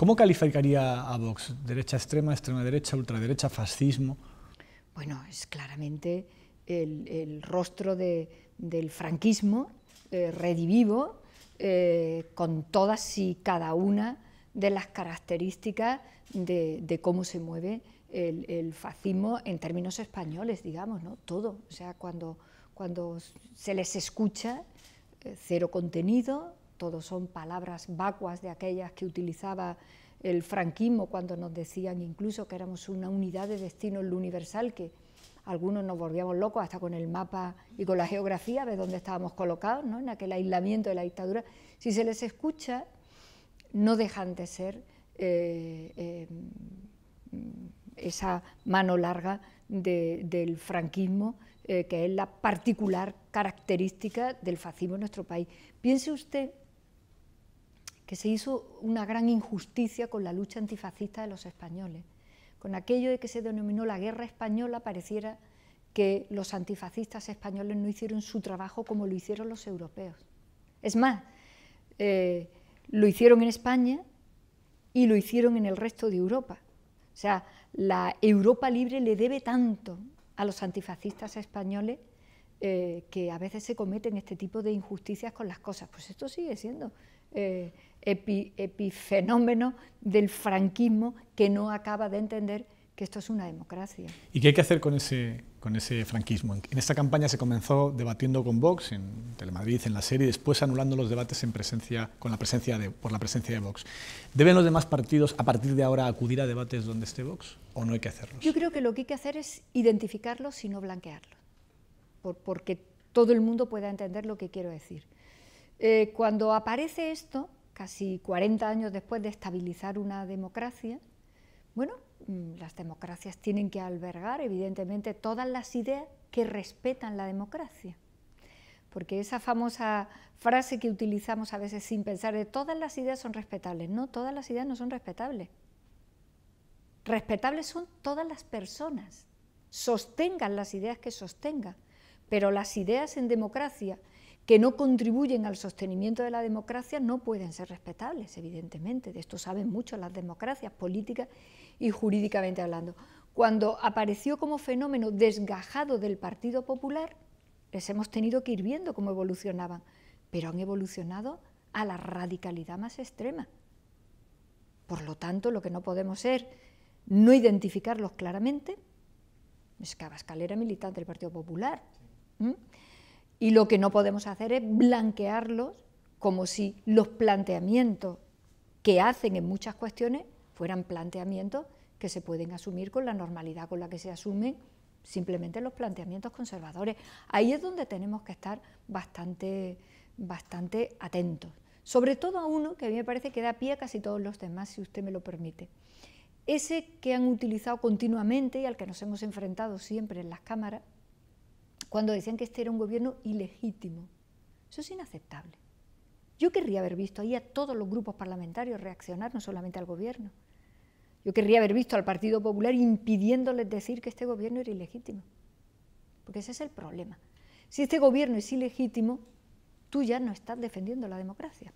¿Cómo calificaría a Vox? ¿Derecha extrema, extrema derecha, ultraderecha, fascismo? Bueno, es claramente el, rostro del franquismo eh, redivivo eh, con todas y cada una de las características de, cómo se mueve el, fascismo en términos españoles, digamos, ¿no? Todo. O sea, cuando, cuando se les escucha, eh, cero contenido, todos son palabras vacuas de aquellas que utilizaba el franquismo cuando nos decían incluso que éramos una unidad de destino en lo universal, que algunos nos volvíamos locos hasta con el mapa y con la geografía de dónde estábamos colocados, ¿no? en aquel aislamiento de la dictadura. Si se les escucha, no dejan de ser eh, eh, esa mano larga del franquismo, eh, que es la particular característica del fascismo en nuestro país. Piense usted que se hizo una gran injusticia con la lucha antifascista de los españoles. Con aquello de que se denominó la Guerra Española pareciera que los antifascistas españoles no hicieron su trabajo como lo hicieron los europeos. Es más, eh, lo hicieron en España y lo hicieron en el resto de Europa. O sea, la Europa libre le debe tanto a los antifascistas españoles eh, que a veces se cometen este tipo de injusticias con las cosas. Pues esto sigue siendo eh, epifenómeno del franquismo que no acaba de entender que esto es una democracia. ¿Y qué hay que hacer con ese, franquismo? En esta campaña se comenzó debatiendo con Vox en Telemadrid, en la serie, y después anulando los debates con por la presencia de Vox. ¿Deben los demás partidos a partir de ahora acudir a debates donde esté Vox o no hay que hacerlos? Yo creo que lo que hay que hacer es identificarlos y no blanquearlos porque todo el mundo pueda entender lo que quiero decir. Eh, cuando aparece esto, casi 40 años después de estabilizar una democracia, bueno, mm, las democracias tienen que albergar, evidentemente, todas las ideas que respetan la democracia. Porque esa famosa frase que utilizamos a veces sin pensar de todas las ideas son respetables. No, todas las ideas no son respetables. Respetables son todas las personas. Sostengan las ideas que sostengan. Pero las ideas en democracia que no contribuyen al sostenimiento de la democracia no pueden ser respetables, evidentemente. De esto saben mucho las democracias, políticas y jurídicamente hablando. Cuando apareció como fenómeno desgajado del Partido Popular, les hemos tenido que ir viendo cómo evolucionaban, pero han evolucionado a la radicalidad más extrema. Por lo tanto, lo que no podemos ser, no identificarlos claramente. Es escalera militante del Partido Popular, y lo que no podemos hacer es blanquearlos como si los planteamientos que hacen en muchas cuestiones fueran planteamientos que se pueden asumir con la normalidad con la que se asumen simplemente los planteamientos conservadores. Ahí es donde tenemos que estar bastante, bastante atentos. Sobre todo a uno que a mí me parece que da pie a casi todos los demás, si usted me lo permite. Ese que han utilizado continuamente y al que nos hemos enfrentado siempre en las cámaras, cuando decían que este era un gobierno ilegítimo. Eso es inaceptable. Yo querría haber visto ahí a todos los grupos parlamentarios reaccionar, no solamente al gobierno. Yo querría haber visto al Partido Popular impidiéndoles decir que este gobierno era ilegítimo. Porque ese es el problema. Si este gobierno es ilegítimo, tú ya no estás defendiendo la democracia.